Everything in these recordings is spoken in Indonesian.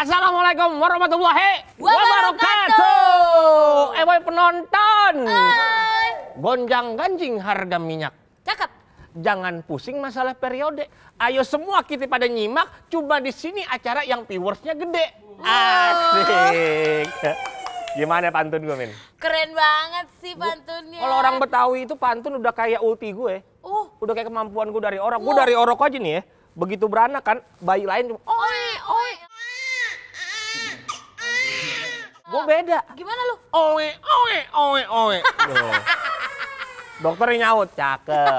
Assalamualaikum warahmatullahi wabarakatuh. Eh boy penonton. Hai. Gonjang ganjing harga minyak. Cakep. Jangan pusing masalah periode. Ayo semua kita pada nyimak. Coba di sini acara yang viewersnya gede. Asik. Gimana pantun gue, Min? Keren banget sih pantunnya. Kalau orang Betawi itu pantun udah kayak ulti gue. Uh. Udah kayak kemampuan gue dari orang Gue dari orok aja nih ya. Begitu beranak kan, bayi lain cuma, oi, oi. Gue beda. Gimana lu? Owe, owe, owe, owe. Dokternya nyaut, cakep.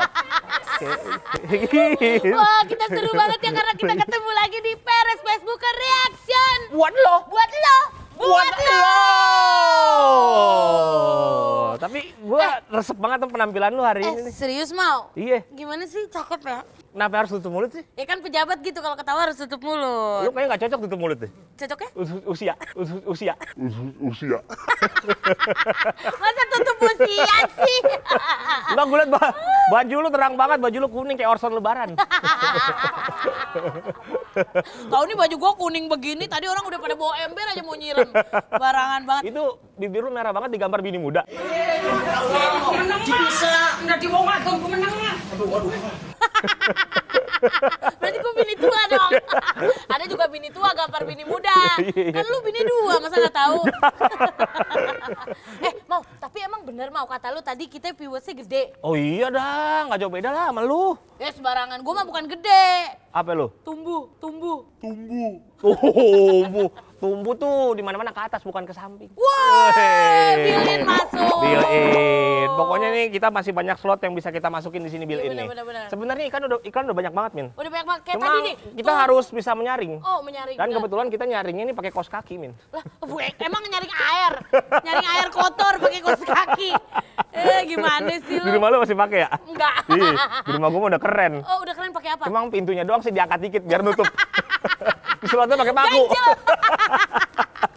Wah, kita seru banget ya karena kita ketemu lagi di Peres Facebook Reaction. Buat lo. Buat lo. Buat, Buat lo. lo tapi gue eh. resep banget tuh penampilan lu hari eh, ini. Serius mau? Iya. Gimana sih cakep ya? Kenapa harus tutup mulut sih? Ya kan pejabat gitu kalau ketawa harus tutup mulut. Lu kayaknya gak cocok tutup mulut deh. Cocok ya? usia, usia. usia. Masa tutup usia sih? Enggak gue liat baju lu terang banget, baju lu kuning kayak Orson Lebaran. Tahu nih baju gue kuning begini, tadi orang udah pada bawa ember aja mau nyiram. Barangan banget. Itu bibir lu merah banget digambar bini muda. bisa. menang. Berarti gue bini tua dong. Ada juga bini tua gambar bini muda. Iya, iya. Kan lu bini dua, masa nggak tahu? eh, mau bener mau kata lu tadi kita viewersnya gede. Oh iya dah, nggak jauh beda lah sama lu. Ya sembarangan, gua mah bukan gede. Apa lu? Tumbuh, tumbuh. Tumbuh. Oh, tumbuh. Tumbuh tuh di mana-mana ke atas bukan ke samping. Wah, bilin masuk. Bilin. Pokoknya nih kita masih banyak slot yang bisa kita masukin di sini bilin iya, ini. Sebenarnya ikan udah ikan udah banyak banget, Min. Udah banyak banget Cuma tadi Kita harus bisa menyaring. Oh, menyaring. Dan ya. kebetulan kita nyaringnya ini pakai kos kaki, Min. Lah, eh, emang nyaring air. nyaring air kotor pakai kos kaki. Eh, gimana sih lu? Di rumah lu masih pakai ya? Enggak. di rumah gua udah keren. Oh, udah keren pakai apa? Cuma pintunya doang sih diangkat dikit biar nutup. Disulapnya pakai paku.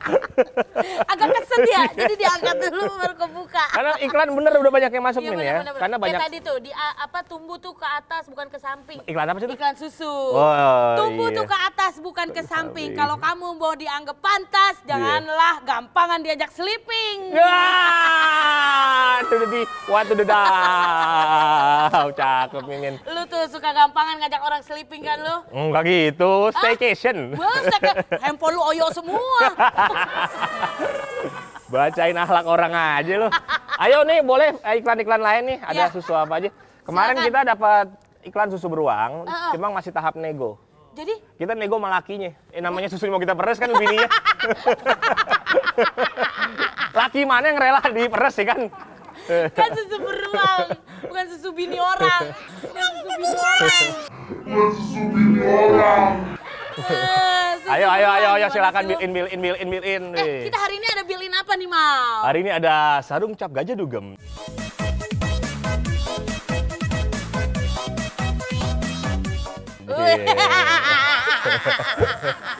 Agak keset ya, jadi diangkat dulu baru kebuka. Karena iklan bener udah banyak yang masuk iya, nih ya. Bener. Karena banyak. Kayak tadi tuh di apa tumbuh tuh ke atas bukan ke samping. Iklan apa sih itu? Iklan susu. Oh, iya. tumbuh iya. tuh ke atas bukan ke samping. Kalau kamu mau dianggap pantas, iya. janganlah yeah. gampangan diajak sleeping. Wah, tuh di tuh udah cakep ingin. Lu tuh suka gampangan ngajak orang sleeping kan lu? Enggak gitu, staycation. Wah, handphone lu oyo semua. Bacain akhlak orang aja loh. Ayo nih boleh eh, iklan-iklan lain nih. Ada ya. susu apa aja? Kemarin Silakan. kita dapat iklan susu beruang, uh -uh. cuma masih tahap nego. Jadi? Kita nego malakinya, Eh namanya susu mau kita peres kan bininya. Laki mana yang rela diperes sih kan? Kan susu beruang, bukan susu bini orang. Bukan susu bini orang. Bukan susu bini orang. Eh, Ayo ayo ayo ayo silakan bilin bilin bilin bilin Eh, kita hari ini ada bilin apa nih, Mal? Hari ini ada sarung cap gajah dugem.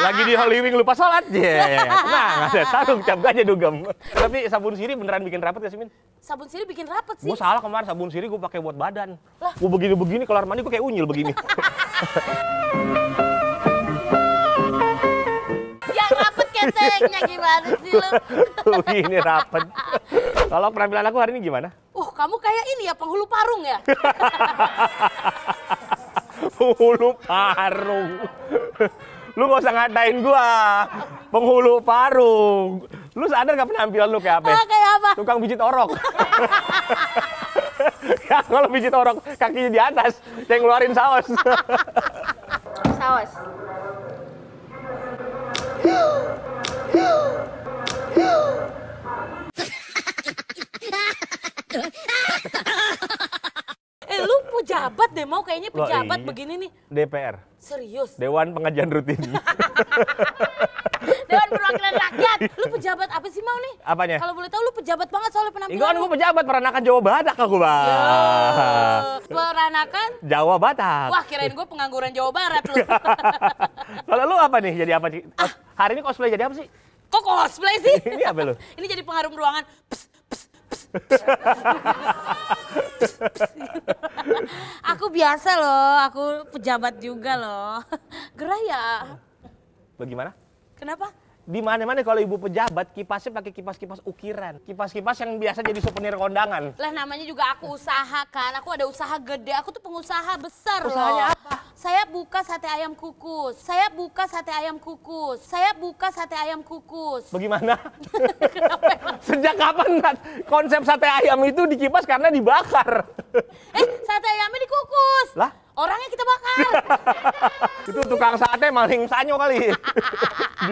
Lagi di Hollywood lupa sholat, yeah. nah ada sarung cap gajah dugem. Tapi sabun siri beneran bikin rapet ya simin Sabun siri bikin rapet sih. Gue salah kemarin sabun siri gue pakai buat badan. Gue begini-begini kelar mandi gue kayak unyil begini. gimana sih lu? ini rapet. Kalau penampilan aku hari ini gimana? Uh, kamu kayak ini ya penghulu parung ya? penghulu parung. Lu gak usah ngatain gua. Penghulu parung. Lu sadar gak penampilan lu kayak apa? Ah, kayak apa? Tukang bijit orok. kalau bijit orok kakinya di atas, yang ngeluarin saus. saus. eh lu pejabat deh mau kayaknya pejabat Loh, iya. begini nih. DPR. Serius. Dewan Pengajian Rutin. Dewan Perwakilan Rakyat. Lu pejabat apa sih mau nih? Apanya? Kalau boleh tahu lu pejabat banget soalnya penampilan. Enggak, kan gua pejabat peranakan Jawa Barat aku, Bang. peranakan Jawa Barat Wah, kirain gua pengangguran Jawa Barat lu. Kalau lu apa nih? Jadi apa sih? Ah. Hari ini cosplay jadi apa sih? Kok cosplay sih? ini apa lu? ini jadi pengharum ruangan. aku biasa loh, aku pejabat juga loh. Gerah ya. Bagaimana? Kenapa? Di mana-mana kalau ibu pejabat kipasnya pakai kipas-kipas ukiran, kipas-kipas yang biasa jadi souvenir kondangan. Lah namanya juga aku usaha kan, aku ada usaha gede, aku tuh pengusaha besar Usahanya loh. Usahanya apa? Saya buka sate ayam kukus. Saya buka sate ayam kukus. Saya buka sate ayam kukus. Bagaimana? Sejak kapan Nat, konsep sate ayam itu dikipas karena dibakar? eh, sate ayamnya dikukus. Lah? Orangnya kita bakar. itu tukang sate maling sanyo kali.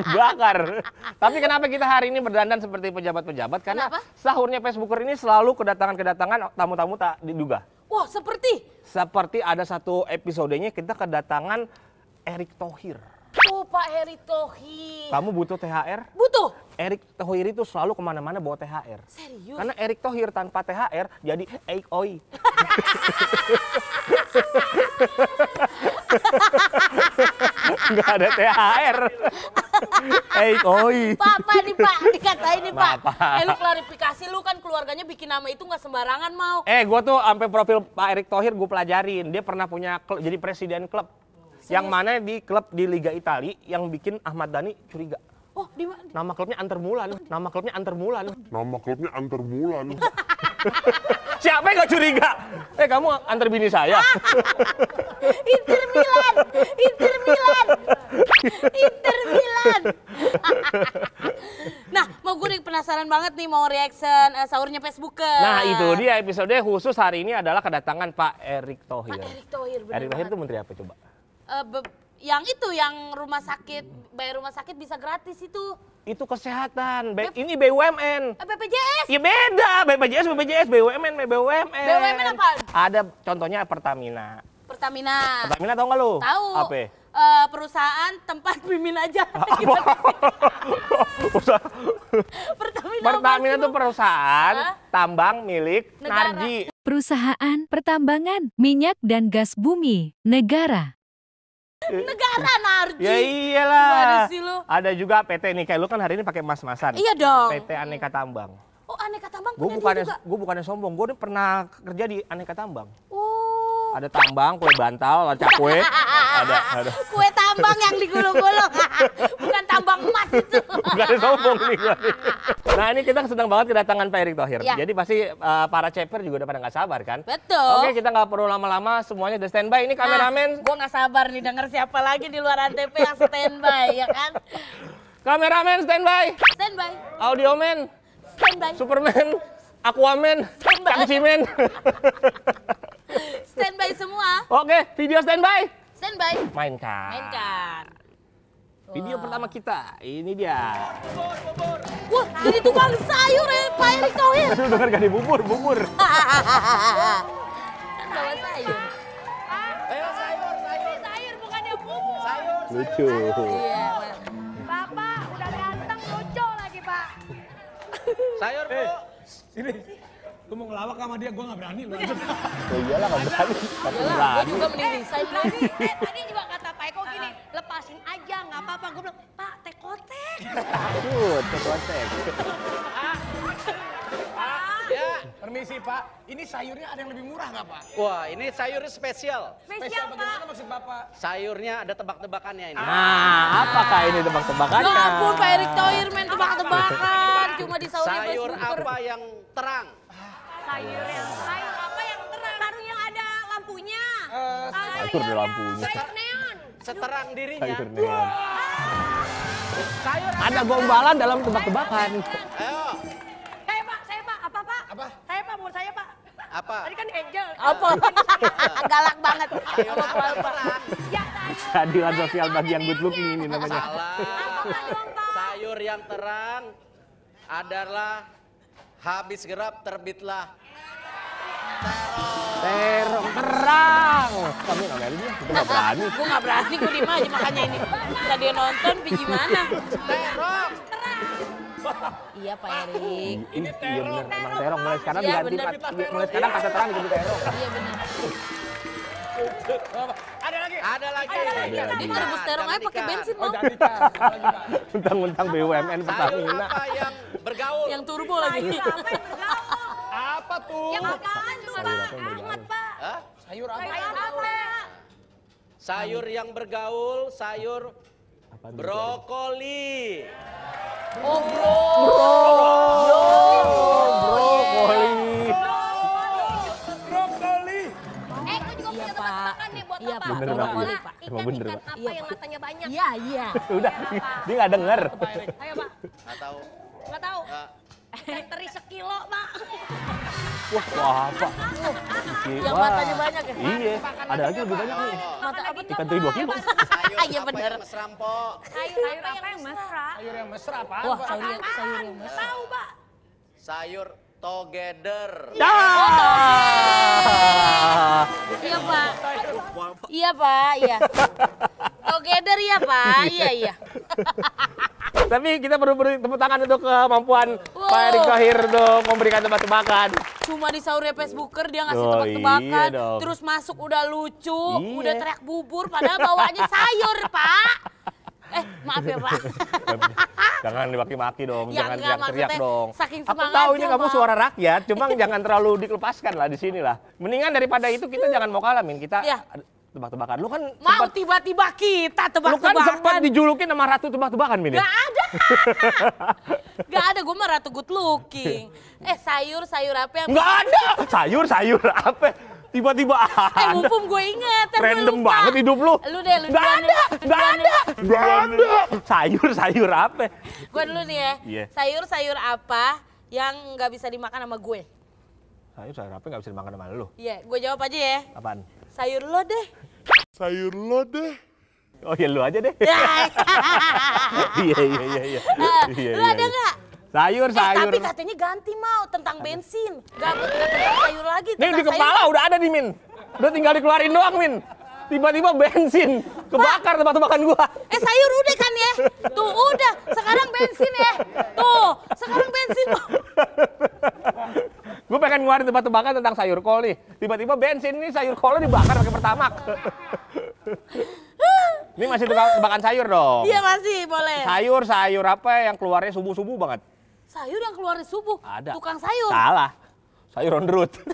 dibakar. Tapi kenapa kita hari ini berdandan seperti pejabat-pejabat? Karena kenapa? sahurnya Facebooker ini selalu kedatangan-kedatangan tamu-tamu tak diduga. Wah, seperti seperti ada satu episodenya kita kedatangan Erick Thohir. Oh Pak Erick Thohir. Kamu butuh THR? Butuh. Erick Thohir itu selalu kemana-mana bawa THR. Serius? Karena Erick Thohir tanpa THR jadi Eik Oi. Enggak ada THR. Hei, eh, oi. Papa nih Pak, dikatain nih Pak. Eh, lu klarifikasi lu kan keluarganya bikin nama itu nggak sembarangan mau. Eh, gua tuh sampai profil Pak Erick Thohir gue pelajarin. Dia pernah punya klub, jadi presiden klub. Serius? Yang mana di klub di Liga Italia yang bikin Ahmad Dhani curiga. Oh, di mana? Nama klubnya Antermulan. Nama klubnya Antermulan. Nama klubnya Antermulan. Siapa yang gak curiga? Eh kamu antar bini saya. Inter Milan, Inter Milan, Inter Milan. nah, mau gue penasaran banget nih mau reaction uh, sahurnya Facebooker. Nah itu dia episode khusus hari ini adalah kedatangan Pak Erick Thohir. Pak Erick Thohir, Erick Thohir itu menteri apa coba? Uh, yang itu yang rumah sakit bayar rumah sakit bisa gratis itu itu kesehatan. B ini eh, BUMN. BPJS? Ya beda, BPJS, BPJS, BUMN, BUMN. BUMN apa? Ada contohnya Pertamina. Pertamina. Pertamina tahu nggak lu? Tahu. Apa? Uh, perusahaan tempat mimin aja. Pertamina. Pertamina itu perusahaan huh? tambang milik negara. Narji. Perusahaan pertambangan minyak dan gas bumi negara. Eh, Negara eh. Narji. Ya iyalah. Ada juga PT nih kayak lu kan hari ini pakai mas-masan. Iya dong. PT Aneka Tambang. Oh, Aneka Tambang Gue bukannya, gue bukannya sombong, gue udah pernah kerja di Aneka Tambang. Oh. Ada tambang, kue bantal, ada cakwe, ada, ada kue tambang yang digulung-gulung. tambang emas itu. Gak ada sombong nih gua Nah ini kita senang banget kedatangan Pak Erick Thohir. Ya. Jadi pasti uh, para ceper juga udah pada nggak sabar kan? Betul. Oke kita nggak perlu lama-lama semuanya udah standby. Ini ah, kameramen. Nah, gue nggak sabar nih denger siapa lagi di luar ATP yang standby ya kan? Kameramen standby. Standby. Audioman. Standby. Superman. Aquaman. Standby. Cangciman. standby semua. Oke, video standby. Standby. Mainkan. Mainkan. Video pertama kita, ini dia. Bubur, bubur. Wah, jadi tukang sayur ya, Pak Erick Thohir. Aduh, dengar gak nih, bubur, bubur. bawa sayur. Ayo, sayur, sayur. Sayur, bukannya bubur. Sayur, Lucu. Iya, Bapak udah ganteng, lucu lagi, Pak. sayur, Bu. Eh, sini. Gue mau ngelawak sama dia, gue gak berani. Loh. Iya. Ya iyalah, gak berani. Gak berani. Gue juga mending resign. Eh, eh, tadi juga nggak apa-apa. Gue bilang, Pak, tekotek. Aduh, tekotek. Ya, permisi Pak, ini sayurnya ada yang lebih murah nggak Pak? Wah, ini sayurnya spesial. Spesial, spesial bagaimana maksud Bapak? Sayurnya ada tebak-tebakannya ini. Nah, apakah ini tebak tebakan? Ya ampun Pak Erick Thohir main tebak-tebakan. Cuma di sayurnya Sayur apa yang terang? Sayur yang ah. sayur apa yang terang? Sayur yang ada lampunya. Uh, sayur di lampunya. Sayur neon seterang dirinya. Sayur sayur ada gombalan dalam tebak-tebakan. Ayo. Saya Pak, saya Pak, apa Pak? Apa? Saya Pak, mau saya Pak. Apa? Tadi kan angel. Apa? Kan Galak banget. Ayo, apa? Ya, Keadilan sosial bagi yang good looking ini namanya. Salah. Sayur yang terang adalah habis gerap terbitlah perang. Kamu nggak berani, aku nah, nggak berani. Aku nggak berani, aku diem aja makanya ini. dia nonton, begini gimana? Terong. Iya Pak Erik. Ini terong. Iya benar, emang terong. Mulai sekarang iya, diganti, iya, mulai sekarang pasar terang diganti terong. Iya benar. Ada lagi. Ada lagi. Ada lagi. Ini mau rebus terong aja pakai bensin dong. Untang-untang BUMN Pertamina. Apa yang bergaul? Yang turbo lagi. Apa Apa tuh? Yang apaan tuh Pak? Ahmad Pak. Hah? Sayur apa? Sayur apa? Sayur yang bergaul, sayur brokoli. Oh, bro. Bro. bro. Brokoli. Brokoli. Eh, gue juga punya iya, tempat makan nih buat iya, apa? Bener, brokoli, Pak. Ikan, bener, ikan apa iya, yang matanya banyak? Iya, iya. Udah, iya, dia nggak denger. Ayo, Pak. Teri sekilo, Pak. Wah, apa? Pak. Yang matanya banyak ya? Iya, ada lagi lebih banyak nih. Mata Ikan teri dua kilo. Iya benar. Mesra, Sayur apa yang mesra? Sayur yang mesra, apa? Wah, sayur sayur yang mesra. Tahu, Pak. Sayur together. Dah. Oh, iya pak. Iya pak. Iya. Together ya pak. Iya iya. Tapi kita perlu beri tepuk tangan untuk kemampuan wow. Pak Erick Thohir dong memberikan tempat tebakan Cuma di sahurnya Facebooker dia ngasih oh, tebak-tebakan, iya terus masuk udah lucu, iya. udah teriak bubur padahal bawaannya sayur, Pak. Eh, maaf ya, Pak. jangan dimaki-maki dong, ya, jangan teriak-teriak dong. Saking Aku tahu ini kamu suara rakyat, cuma jangan terlalu dilepaskan lah di sini lah. Mendingan daripada itu kita hmm. jangan mau kalah, Min. Kita ya tebak-tebakan. Lu kan mau sempat, tiba-tiba kita tebak-tebakan. Lu kan sempat dijulukin sama ratu tebak-tebakan, Mini. Ya? Gak ada. gak ada, gue mah ratu good looking. Eh, sayur, sayur apa yang... Gak ada. Sayur, sayur apa? Tiba-tiba eh, ada. Eh, mumpung gue inget. Random lupa. banget hidup lu. Lu deh, lu Gak ada, gak ada, gak ada. Sayur, sayur apa? Gue dulu nih ya. Yeah. Sayur, sayur apa yang gak bisa dimakan sama gue? Sayur, sayur apa yang gak bisa dimakan sama lu? Iya, yeah, gue jawab aja ya. Apaan? sayur lo deh. Sayur lo deh. Oh ya lu aja deh. Ya. Iya iya iya iya. Eh, iya lu iya, ada iya. nggak? Sayur, eh, sayur. Tapi katanya ganti mau tentang bensin. Gak, tentang sayur lagi. Nih di kepala sayur. udah ada di Min. Udah tinggal dikeluarin doang Min. Tiba-tiba bensin kebakar tempat makan gua. Eh sayur udah kan ya? Tuh udah, sekarang bensin ya. Tuh, sekarang bensin. Gue pengen ngeluarin tempat tebakan tentang sayur kol nih. Tiba-tiba bensin ini sayur kolnya dibakar pakai pertamak. ini masih tebakan sayur dong. Iya masih boleh. Sayur sayur apa yang keluarnya subuh subuh banget? Sayur yang keluarnya subuh. Ada. Tukang sayur. Salah. Sayur on the road.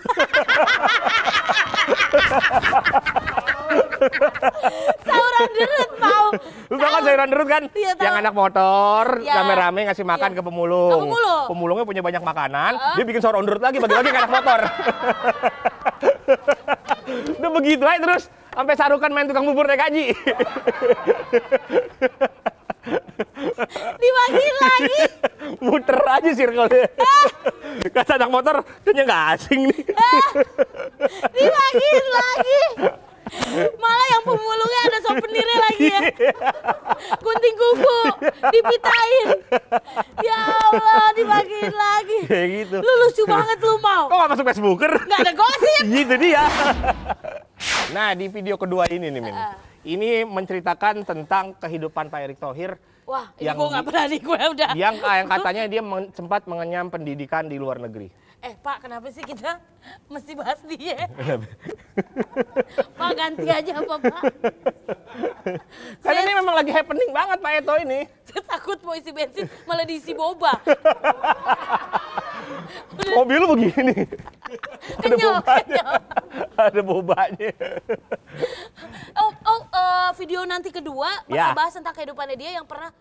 Sauran derut mau. Lu tau kan sauran derut kan? Iya, Yang anak motor iya. rame-rame ngasih iya. makan ke pemulung. pemulung. Pemulungnya punya banyak makanan, uh. dia bikin sauran derut lagi bagi-bagi anak motor. Udah begitu aja terus sampai sarukan main tukang bubur naik haji. Dibagi lagi. Muter aja circle-nya. Kata anak motor, kayaknya gak asing nih. Dibagi lagi. Malah yang pemulungnya ada souvenirnya lagi ya. Gunting kuku, dipitain. Ya Allah, dibagiin lagi. Kayak gitu. Lu lucu banget lu mau. Kok gak masuk Facebooker? Gak ada gosip. gitu dia. Nah di video kedua ini nih Min. Uh. Ini menceritakan tentang kehidupan Pak Erick Thohir Wah, yang gue gak berani gue udah. Yang, ah, yang katanya dia men sempat mengenyam pendidikan di luar negeri eh Pak kenapa sih kita mesti bahas dia? Pak ganti aja apa Pak? Karena ini memang lagi happening banget Pak Eto ini. Saya takut mau isi bensin malah diisi boba. Mobil begini. ada bobanya. Kenyal. Ada bobanya. Oh, oh uh, video nanti kedua ya. bahas tentang kehidupannya dia yang pernah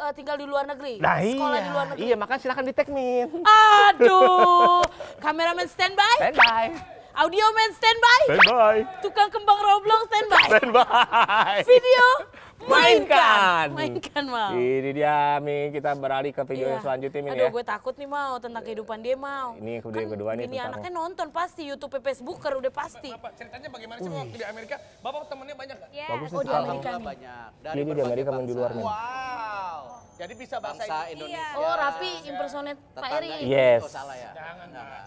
uh, tinggal di luar negeri, nah, sekolah iya. di luar iya. negeri. Iya, makanya silahkan di tag Aduh, kameramen standby. Standby. Audio man standby. Standby. Tukang kembang Roblox standby. Standby. Video mainkan. Mainkan, mainkan Mau. Ini dia, Mi. Kita beralih ke video iya. yang selanjutnya, Mi. Aduh, ya. gue takut nih, Mau, tentang iya. kehidupan dia, Mau. Ini kedua kan, kedua nih. Ini anaknya nonton pasti, YouTube Facebooker udah pasti. Bapak, ceritanya bagaimana sih, Mau, di Amerika? Bapak temennya banyak nggak? Iya. Bagus, oh, di Amerika banyak. Dari ini di Amerika, di luar, Wow. Jadi bisa bahasa, Indonesia. Indonesia. Oh, Rapi impersonate Pak Eri. Yes. Oh, salah ya. Jangan. Nah.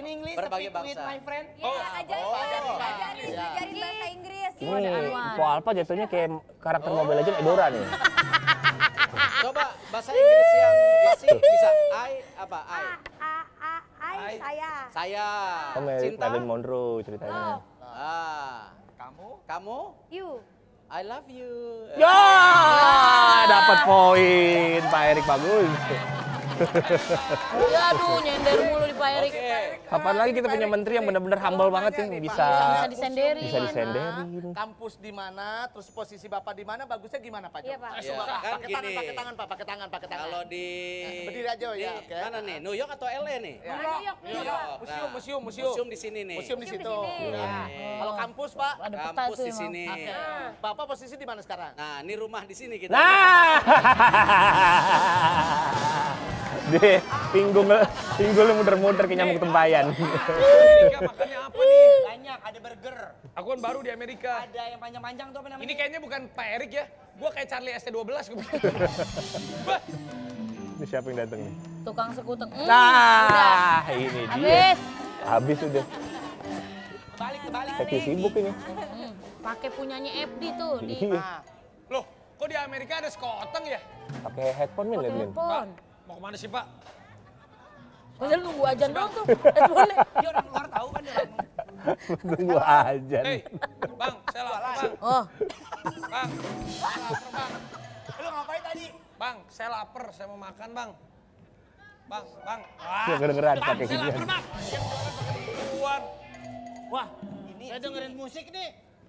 Ini English, Berbagai bahasa. my friend. Iya, oh, ajarin, oh, ajarin, oh. ajarin, ya. ajarin bahasa Inggris. Ini Po Alpa jatuhnya kayak karakter oh. Mobile Legends Edora nih. Coba bahasa Inggris yang masih bisa. I apa? I. A, a, a, I, saya. Saya. Oh, Cinta. Marilyn Monroe ceritanya. Oh. Ah. Kamu? Kamu? You. I love you. Ya, yeah! yeah. dapat poin Pak Erik bagus. Iya, aduh, nyender mulu di Pak Erik. Kapan lagi kita punya menteri yang benar-benar humble banget ini iya, bisa bisa disenderin. Bisa disenderin. Kampus di mana, terus posisi Bapak di mana, bagusnya gimana Pak Jo? Iya, Pak. Iya, kan pakai tangan, pakai tangan, Pak, pakai tangan, pakai tangan. Kalau di eh, Berdiri aja ya, oke. Mana nih? New York atau LA nih? New York. New Museum, nah, museum, museum. Museum di sini nih. Museum di situ. Nah. Kalau kampus, Pak? Kampus di sini. Nah. Bapak posisi di mana sekarang? Nah, ini rumah di sini kita. Nah. Deh, pinggul pinggul muter-muter kayak nyamuk tempayan. Amerika iya, iya, apa nih? Banyak, ada burger. Aku kan baru di Amerika. Ada yang panjang-panjang tuh apa namanya? Ini kayaknya bukan Pak Erik ya. Gua kayak Charlie ST12 Ini siapa yang datang nih? Tukang sekuteng. Mm, nah, udah. ini dia. Habis. Habis udah. Balik ke balik. Kayak sibuk ini. Hmm, pakai punyanya FD tuh di. Iya. Ah. Loh, kok di Amerika ada sekoteng ya? Pakai headphone nih, lihat Headphone. Mau kemana sih, Pak? Padahal nunggu ajan doang tuh. Eh, boleh? Dia orang luar tahu kan dia orang. Nunggu ajan. Hei, Bang, saya lapar, Bang. Oh. Bang, saya lapar, Bang. Lu ngapain tadi? Bang, saya lapar, saya mau makan, Bang. Bang, Bang. Wah. Bang, saya lapar, Bang. Wah, ini saya dengerin musik nih.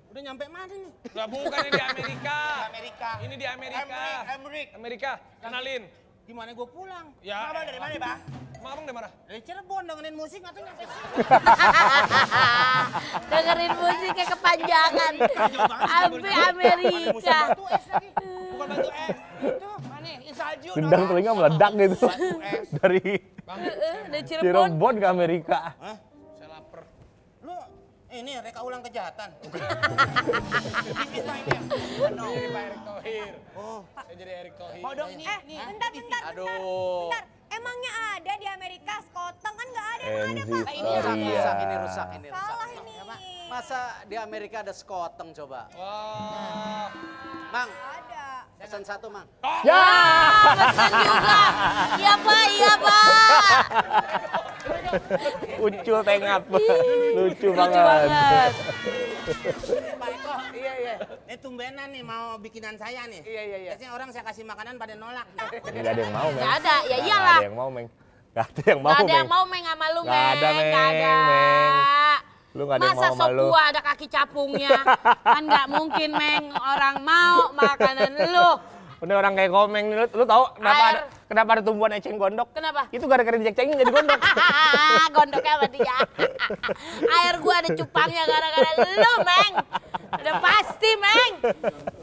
Udah nyampe mana nih? Gak bukan ini di Amerika. Amerika. Ini di Amerika. Amerika. Amerika. Kenalin, Gimana gue pulang? Ya. Mak dari mana, Bang? Mak abang dari mana? Dari Cirebon, dengerin musik atau nyampe dengerin kayak kepanjangan. Sampai iya, iya, iya, Amerika. Batu es lagi. Bukan batu es. Itu mana? Insajio. Dendang telinga meledak gitu. Dari Cirebon. Cirebon ke Amerika. Hah? Ini ya, reka ulang kejahatan. Tipis ini. Pak Erick Thohir. Oh, saya jadi Erick Thohir. Oh, dong, ini, eh, ini. bentar, bentar, Aduh. Emangnya ada di Amerika sekoteng kan nggak ada, emang ada Pak. Ini rusak, iya. rusak, ini rusak, ini rusak. Salah ini. Masa di Amerika ada sekoteng coba? Wah. Mang, ada. Pesan satu, Mang. Oh. Ya. Pesan juga. Iya, Pak, iya, Pak. Ucul tengap. Lucu, Lucu banget. banget. Pak Eko, iya iya. Ini tumbenan nih mau bikinan saya nih. Iya iya iya. Biasanya orang saya kasih makanan pada nolak. Enggak ada yang mau, Meng. Enggak ada, ya iyalah. Enggak ada yang mau, Meng. Enggak ada yang mau, Meng. Enggak ada yang mau, Meng, sama lu, Meng. Enggak ada, Meng. Enggak ada. Meng. Lu gak ada Masa yang mau sop ada kaki capungnya? kan nggak mungkin, Meng. Orang mau makanan lu. Udah orang kayak komeng nih, lu, lu tau kenapa Air. ada Kenapa ada tumbuhan eceng gondok? Kenapa? Itu gara-gara diceng-cengin jadi gondok. gondok apa dia? Air gua ada cupangnya gara-gara lu, Meng. Udah pasti, Meng.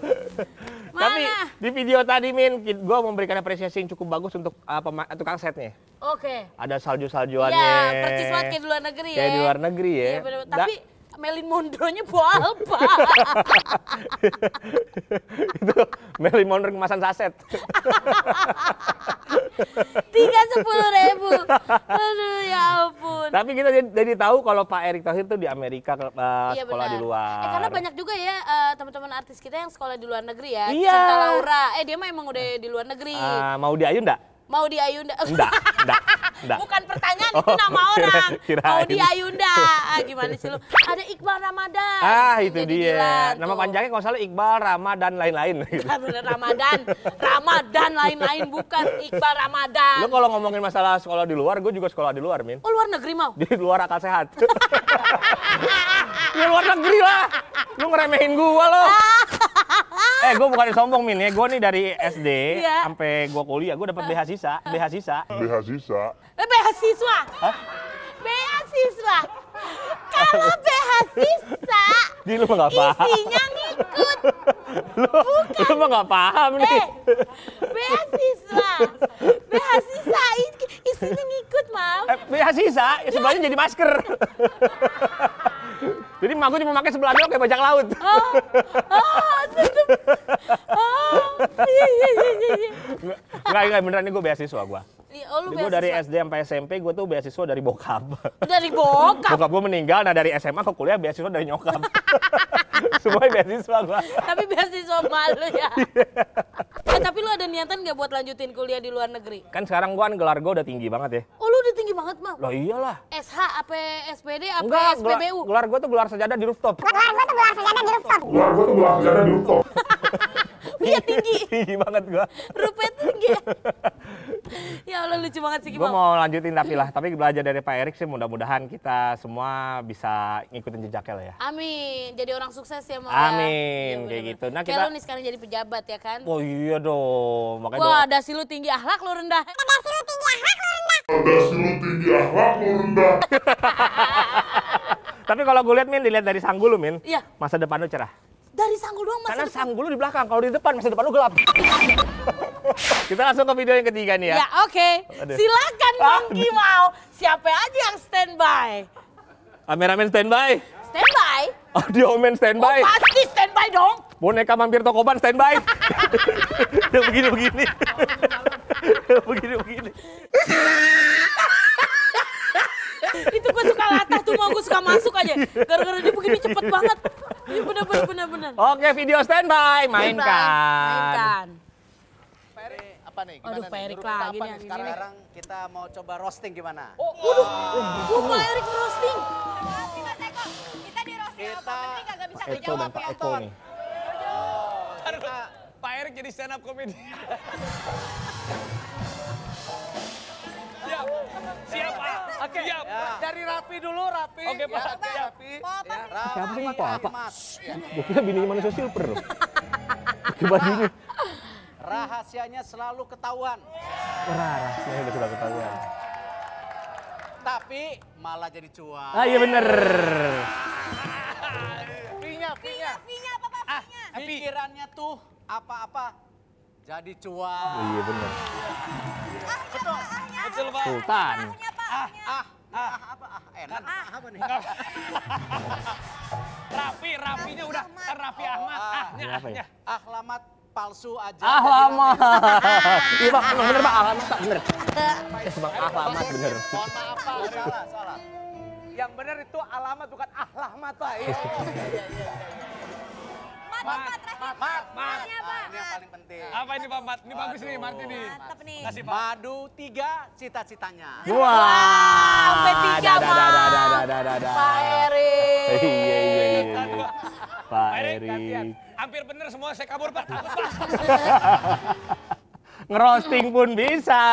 Mana? Tapi di video tadi, Min, gua memberikan apresiasi yang cukup bagus untuk uh, tukang setnya. Oke. Okay. Ada salju-saljuannya. Iya, percis banget kayak di luar negeri ya. Kayak di ya. luar negeri ya. ya Tapi Melin Mondronya buah apa? itu Melin Mondro kemasan saset tiga sepuluh ribu aduh ya ampun tapi kita jadi, jadi tahu kalau Pak Erick Thohir tuh di Amerika uh, iya, sekolah benar. di luar eh, karena banyak juga ya uh, teman-teman artis kita yang sekolah di luar negeri ya iya. Cinta Laura eh dia mah emang udah di luar negeri uh, mau di Ayu enggak mau di Ayunda? Enggak, enggak, enggak. Bukan pertanyaan, itu oh, nama orang. kira Mau di Ayunda. Ah, gimana sih lu? Ada Iqbal Ramadan. Ah, itu Jadi dia. nama tuh. panjangnya kalau salah Iqbal Ramadan lain-lain. Gitu. -lain. Ah, bener Ramadan. Ramadan lain-lain bukan Iqbal Ramadan. Lu kalau ngomongin masalah sekolah di luar, gue juga sekolah di luar, Min. Oh, luar negeri mau? Di luar akal sehat. Di ya, luar negeri lah. Lu ngeremehin gue lo. Ah. eh, gue bukan sombong, Min ya. Gue nih dari SD iya. sampai gue kuliah, gue dapat beasiswa beasiswa beasiswa beasiswa beasiswa Eh, beasiswa. Hah? Beasiswa. Kalau beasiswa beasiswa, Di lu nggak paham. Isinya ngikut. Lu, Bukan. lu mah paham nih. Eh, beasiswa Beasiswa itu sini ngikut, Mam. Eh, sisa, ya iya. sebelahnya jadi masker. jadi Mam, gue cuma pakai sebelahnya kayak bajak laut. Oh, oh, Oh, iya, iya, iya, iya. Enggak, enggak, beneran ini gue beasiswa gue oh, gue dari SD sampai SMP gue tuh beasiswa dari bokap. Dari bokap? bokap gue meninggal, nah dari SMA ke kuliah beasiswa dari nyokap. Semuanya beasiswa gue. Tapi beasiswa malu ya. Iya. eh, tapi lu ada niatan gak buat lanjutin kuliah di luar negeri? Kan sekarang gue kan gelar gue udah tinggi banget ya. Oh lu udah tinggi banget, mah? Lah iyalah. SH, AP, SPD, AP, SPBU? Gelar, gelar gue tuh gelar sejadah di rooftop. Gelar gue tuh gelar sejadah di rooftop. Gelar gue tuh gelar sejadah di rooftop. Iya tinggi. tinggi banget gue. Rupanya tinggi. ya Allah lucu banget sih Gue mau lanjutin tapi lah, tapi belajar dari Pak Erik sih mudah-mudahan kita semua bisa ngikutin jejaknya lah ya. Amin, jadi orang sukses ya Mama. Ya. Amin, ya, kayak gitu. Nah kita. Kayak lu nih sekarang jadi pejabat ya kan? Oh iya dong, makanya. Wah, ada silu tinggi ahlak lu rendah. ada terus. tinggi ahlak lu rendah. ada silu tinggi ahlak lu rendah. tapi kalau gue lihat Min, dilihat dari sanggul lu Min, iya. masa depan lu cerah. Dari sanggul doang masa Karena depan. sanggul lu di belakang, kalau di depan masa depan lu gelap. Kita langsung ke video yang ketiga nih ya. Ya, oke. Okay. Silakan Bang ah. mau. Siapa aja yang standby? Kameramen standby. Standby? Audioman standby. Oh, pasti standby dong. Boneka mampir toko ban standby. Udah begini-begini. Begini-begini. itu gue suka latah tuh mau gue suka masuk aja gara-gara dia begini cepet banget ini iya, bener-bener bener-bener oke video standby mainkan mainkan apa nih? Gimana Aduh, Pak Erik lagi nih. Sekarang, sekarang kita mau coba roasting gimana? Oh, uh, oh, Pak Erik roasting. Kita di roasting apa? pak kagak bisa dijawab Pak Eko nih. Ya, pak Erik jadi stand up comedy. siap, siap Oke, siap. Ya. Dari Rapi dulu, Rapi. Oke Pak, ya, Rapi. Ya, Rapi. Siapa sih Pak? Pak. Gue kira bininya manusia silver loh. Pakai bajunya rahasianya selalu ketahuan. rahasianya udah selalu ketahuan. Tapi malah jadi cuan. Ah iya bener. Pinya, pinya. Pinya, apa apa ah, Pikirannya tuh apa-apa jadi cuan. Oh, iya bener. Ah, iya, Betul. Ah, iya. Betul, Pak. Sultan. Iya. Ah, ah, ah, apa, ah, enak. Ah, apa nih? Rafi, Rafinya udah. Rapi Ahmad. ah ya? Ya. ah ah palsu aja. Alamat. Ah, iya pak, bener pak, alamat pak, bener. Bang, eh, alamat bener. Mohon maaf pak, salah, salah. Yang bener itu alamat bukan ahlamat pak. Iya, iya, iya, iya. Mat, mat, mat, mat, mat. Ah, ini yang paling penting. Apa ini Pak Mat? Ini bagus nih Martin nih. Mantap nih. Kasih Pak. Madu tiga cita-citanya. Wah. Sampai tiga Mat. Pak Eri. Iya. Pak Erik. Hampir bener semua saya kabur Pak, takut Pak. Ngerosting pun bisa.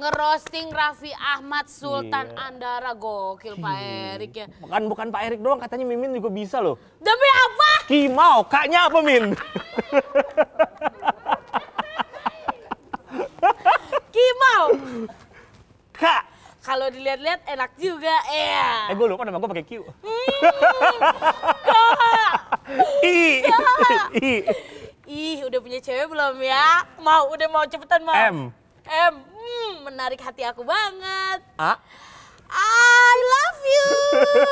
Ngerosting Raffi Ahmad Sultan yeah. Andara gokil Pak Erik ya. Bukan bukan Pak Erik doang katanya Mimin juga bisa loh. Demi apa? Kimau, kaknya apa Min? Kimau. Kak, kalau dilihat-lihat enak juga, ya. Eh gue lupa nama gue pakai Q. Hmm, I. I. Ih, udah punya cewek belum ya? Mau, udah mau cepetan mau. M. M. Hmm, menarik hati aku banget. A. I love you.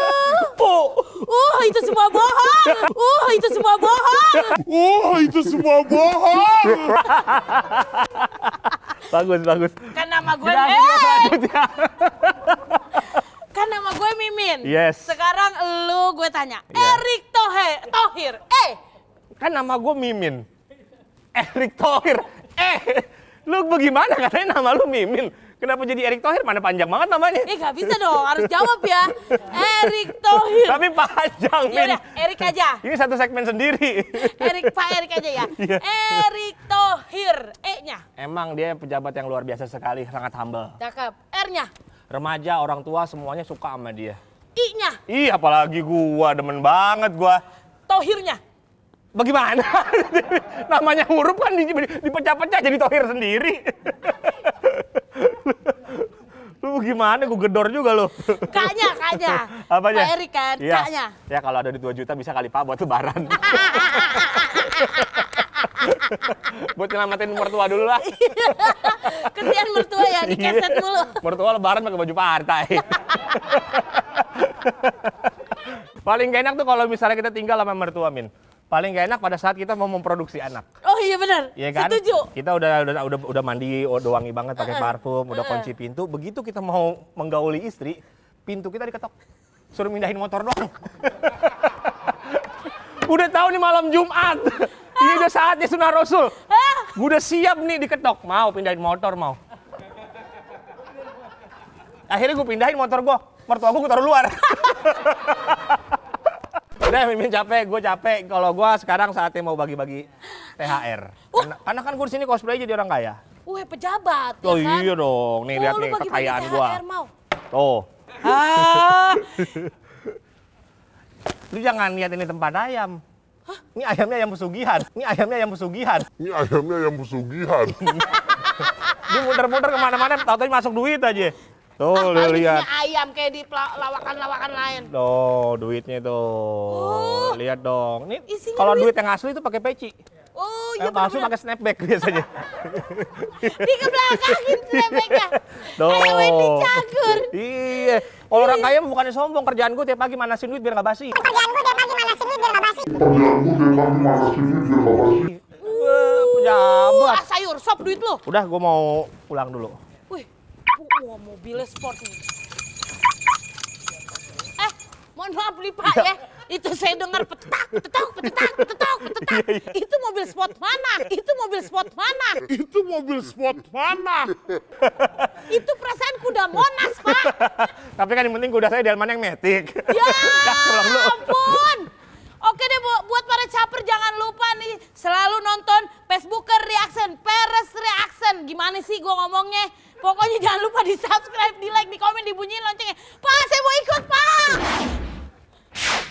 Po. Uh, itu semua bohong. Uh, itu semua bohong. Uh, itu semua bohong. bagus bagus kan nama gue Kita ya. kan nama gue Mimin yes sekarang lu gue tanya yeah. Erik Tohe Tohir eh kan nama gue Mimin Erik Tohir eh Lu bagaimana katanya nama lu Mimin? Kenapa jadi Erick Thohir? Mana panjang banget namanya? Eh gak bisa dong, harus jawab ya. Erick Thohir. Tapi panjang, Min. Yaudah, Erick aja. Ini satu segmen sendiri. Erick, Pak Erick aja ya. Yeah. Erick Thohir, E-nya. Emang dia pejabat yang luar biasa sekali, sangat humble. Cakep. R-nya. Remaja, orang tua, semuanya suka sama dia. I-nya. Ih, apalagi gua, demen banget gua. Tohirnya bagaimana? Namanya huruf kan dipecah-pecah jadi tohir sendiri. lu gimana? Gue gedor juga lo. Kaknya, kaknya. Apa Pak Erik kan, ya. kaknya. Ya kalau ada di 2 juta bisa kali pak buat lebaran. buat nyelamatin mertua dulu lah. Kesian mertua ya, iya. di keset mulu. Mertua lebaran pakai baju partai. Paling gak enak tuh kalau misalnya kita tinggal sama mertua, Min paling gak enak pada saat kita mau memproduksi anak. Oh iya benar. Iya kan? Setuju. Kita udah udah udah, udah mandi, udah oh, banget pakai parfum, udah kunci pintu. Begitu kita mau menggauli istri, pintu kita diketok. Suruh mindahin motor dong. udah tahu nih malam Jumat. Ini udah saatnya sunnah Rasul. Gue ah. udah siap nih diketok. Mau pindahin motor mau. Akhirnya gue pindahin motor gue. Mertua gue gue taruh luar. Sebenarnya Mimin capek, gue capek. Kalau gue sekarang saatnya mau bagi-bagi THR. Karena, karena kan gue di sini cosplay jadi orang kaya. Wah pejabat. Ya oh ya kan? iya dong. Nih oh, lihat nih kekayaan gue. Oh. Ah. lu jangan lihat ini tempat ayam. Hah? Ini ayamnya ayam pesugihan. Ini ayamnya ayam pesugihan. Ini ayamnya ayam pesugihan. Dia muter-muter kemana-mana, tau-tau masuk duit aja. Tuh, lu lihat. ayam kayak di lawakan-lawakan lain. Tuh, duitnya tuh. Oh. Lihat dong. Ini kalau duit. yang asli itu pakai peci. Oh, iya. Yang palsu pakai snapback biasanya. di kebelakangin snapback snapbacknya. Tuh. Ayo, Iya. orang iya. kaya bukannya sombong, kerjaan gue tiap pagi manasin duit biar gak basi. Kerjaan gue tiap pagi manasin duit biar gak basi. Kerjaan gue tiap pagi manasin duit biar gak basi. Uh, pejabat. sayur, sop duit lo. Udah, gue mau pulang dulu. Mobil mobilnya sport nih. Eh, mohon maaf nih Pak iya. ya. Itu saya dengar petak, petak, petak, petak, petak. Ya, Itu mobil sport mana? Itu mobil sport mana? Itu mobil sport mana? Itu perasaan kuda Monas, Pak. Tapi kan yang penting kuda saya delman yang metik. Ya, ampun. Oke deh bu, buat para caper jangan lupa nih selalu nonton Facebooker Reaction, Peres Reaction. Gimana sih gue ngomongnya? Pokoknya jangan lupa di subscribe, di like, di komen, dibunyiin loncengnya. Pak saya mau ikut pak!